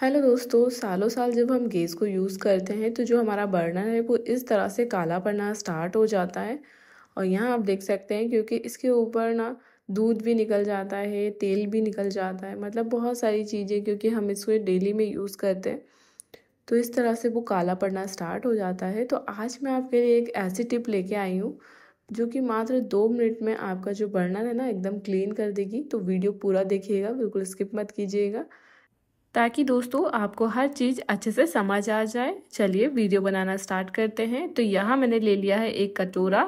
hello दोस्तों सालों साल जब हम गैस को यूज़ करते हैं तो जो हमारा बर्नर है वो इस तरह से काला पड़ना स्टार्ट हो जाता है और यहाँ आप देख सकते हैं क्योंकि इसके ऊपर ना दूध भी निकल जाता है तेल भी निकल जाता है मतलब बहुत सारी चीज़ें क्योंकि हम इसको डेली में यूज़ करते हैं तो इस तरह से वो काला पड़ना स्टार्ट हो जाता है तो आज मैं आपके लिए एक ऐसी टिप लेके आई हूँ जो कि मात्र दो मिनट में आपका जो बर्नर है ना एकदम क्लीन कर देगी तो वीडियो पूरा देखिएगा बिल्कुल स्किप मत कीजिएगा ताकि दोस्तों आपको हर चीज़ अच्छे से समझ आ जाए चलिए वीडियो बनाना स्टार्ट करते हैं तो यहाँ मैंने ले लिया है एक कटोरा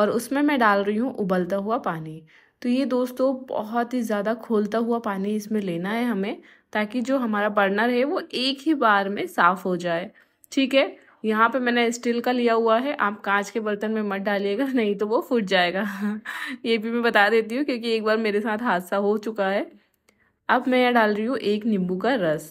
और उसमें मैं डाल रही हूँ उबलता हुआ पानी तो ये दोस्तों बहुत ही ज़्यादा खोलता हुआ पानी इसमें लेना है हमें ताकि जो हमारा बर्नर है वो एक ही बार में साफ़ हो जाए ठीक है यहाँ पे मैंने स्टील का लिया हुआ है आप कांच के बर्तन में मत डालिएगा नहीं तो वो फूट जाएगा ये भी मैं बता देती हूँ क्योंकि एक बार मेरे साथ हादसा हो चुका है अब मैं यहाँ डाल रही हूँ एक नींबू का रस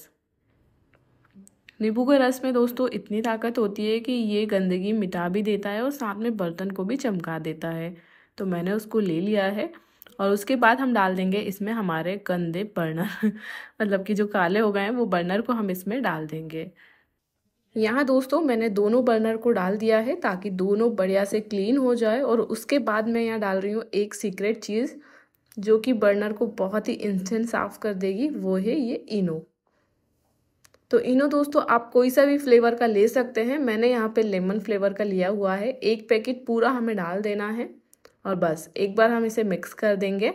नींबू के रस में दोस्तों इतनी ताकत होती है कि ये गंदगी मिटा भी देता है और साथ में बर्तन को भी चमका देता है तो मैंने उसको ले लिया है और उसके बाद हम डाल देंगे इसमें हमारे गंदे बर्नर मतलब कि जो काले हो गए हैं वो बर्नर को हम इसमें डाल देंगे यहाँ दोस्तों मैंने दोनों बर्नर को डाल दिया है ताकि दोनों बढ़िया से क्लीन हो जाए और उसके बाद मैं यहाँ डाल रही हूँ एक सीक्रेट चीज़ जो कि बर्नर को बहुत ही इंस्टेंट साफ कर देगी वो है ये इनो तो इनो दोस्तों आप कोई सा भी फ्लेवर का ले सकते हैं मैंने यहाँ पे लेमन फ्लेवर का लिया हुआ है एक पैकेट पूरा हमें डाल देना है और बस एक बार हम इसे मिक्स कर देंगे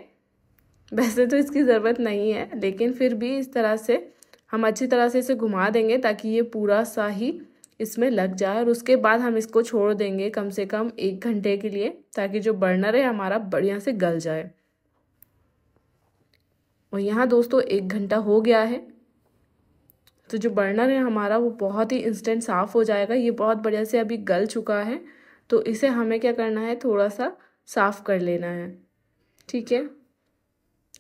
वैसे तो इसकी ज़रूरत नहीं है लेकिन फिर भी इस तरह से हम अच्छी तरह से इसे घुमा देंगे ताकि ये पूरा सा ही इसमें लग जाए और उसके बाद हम इसको छोड़ देंगे कम से कम एक घंटे के लिए ताकि जो बर्नर है हमारा बढ़िया से गल जाए और यहाँ दोस्तों एक घंटा हो गया है तो जो बर्नर है हमारा वो बहुत ही इंस्टेंट साफ़ हो जाएगा ये बहुत बढ़िया से अभी गल चुका है तो इसे हमें क्या करना है थोड़ा सा साफ़ कर लेना है ठीक है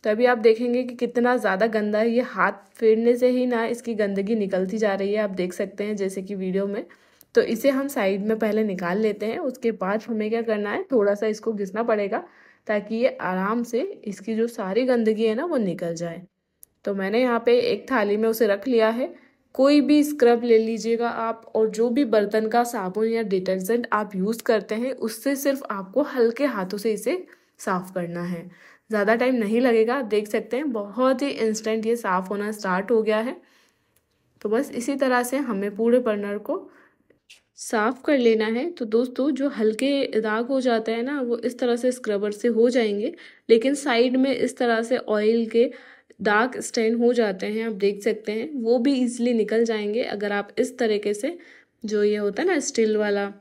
तभी आप देखेंगे कि कितना ज़्यादा गंदा है ये हाथ फेरने से ही ना इसकी गंदगी निकलती जा रही है आप देख सकते हैं जैसे कि वीडियो में तो इसे हम साइड में पहले निकाल लेते हैं उसके बाद हमें क्या करना है थोड़ा सा इसको घिसना पड़ेगा ताकि ये आराम से इसकी जो सारी गंदगी है ना वो निकल जाए तो मैंने यहाँ पे एक थाली में उसे रख लिया है कोई भी स्क्रब ले लीजिएगा आप और जो भी बर्तन का साबुन या डिटर्जेंट आप यूज़ करते हैं उससे सिर्फ आपको हल्के हाथों से इसे साफ़ करना है ज़्यादा टाइम नहीं लगेगा देख सकते हैं बहुत ही इंस्टेंट ये साफ़ होना स्टार्ट हो गया है तो बस इसी तरह से हमें पूरे बर्नर को साफ़ कर लेना है तो दोस्तों जो हल्के दाग हो जाता है ना वो इस तरह से स्क्रबर से हो जाएंगे लेकिन साइड में इस तरह से ऑयल के दाग स्टेन हो जाते हैं आप देख सकते हैं वो भी इजीली निकल जाएंगे अगर आप इस तरीके से जो ये होता है ना स्टील वाला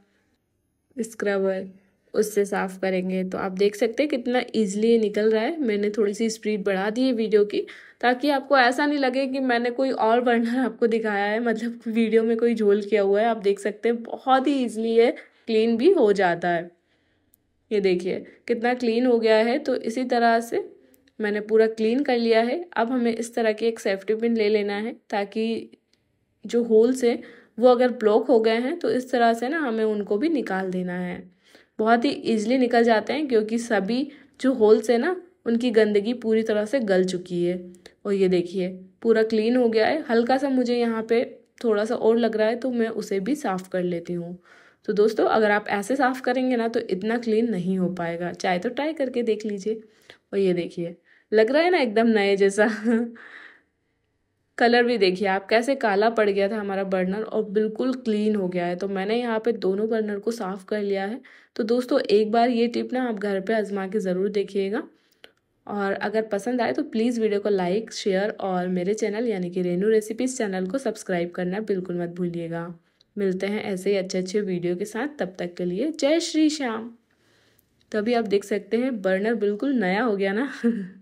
स्क्रबर उससे साफ़ करेंगे तो आप देख सकते हैं कितना ईजिली ये निकल रहा है मैंने थोड़ी सी स्पीड बढ़ा दी है वीडियो की ताकि आपको ऐसा नहीं लगे कि मैंने कोई और बर्नर आपको दिखाया है मतलब वीडियो में कोई झोल किया हुआ है आप देख सकते हैं बहुत ही ईजिली ये क्लीन भी हो जाता है ये देखिए कितना क्लीन हो गया है तो इसी तरह से मैंने पूरा क्लीन कर लिया है अब हमें इस तरह की एक सेफ्टी पिन ले लेना है ताकि जो होल्स हैं वो अगर ब्लॉक हो गए हैं तो इस तरह से ना हमें उनको भी निकाल देना है बहुत ही ईजिली निकल जाते हैं क्योंकि सभी जो होल्स है ना उनकी गंदगी पूरी तरह से गल चुकी है और ये देखिए पूरा क्लीन हो गया है हल्का सा मुझे यहाँ पे थोड़ा सा और लग रहा है तो मैं उसे भी साफ़ कर लेती हूँ तो दोस्तों अगर आप ऐसे साफ़ करेंगे ना तो इतना क्लीन नहीं हो पाएगा चाहे तो ट्राई करके देख लीजिए और ये देखिए लग रहा है ना एकदम नए जैसा कलर भी देखिए आप कैसे काला पड़ गया था हमारा बर्नर और बिल्कुल क्लीन हो गया है तो मैंने यहाँ पे दोनों बर्नर को साफ़ कर लिया है तो दोस्तों एक बार ये टिप ना आप घर पे आजमा के ज़रूर देखिएगा और अगर पसंद आए तो प्लीज़ वीडियो को लाइक शेयर और मेरे चैनल यानी कि रेनू रेसिपीज़ चैनल को सब्सक्राइब करना बिल्कुल मत भूलिएगा मिलते हैं ऐसे ही अच्छे अच्छे वीडियो के साथ तब तक के लिए जय श्री श्याम तो अभी आप देख सकते हैं बर्नर बिल्कुल नया हो गया ना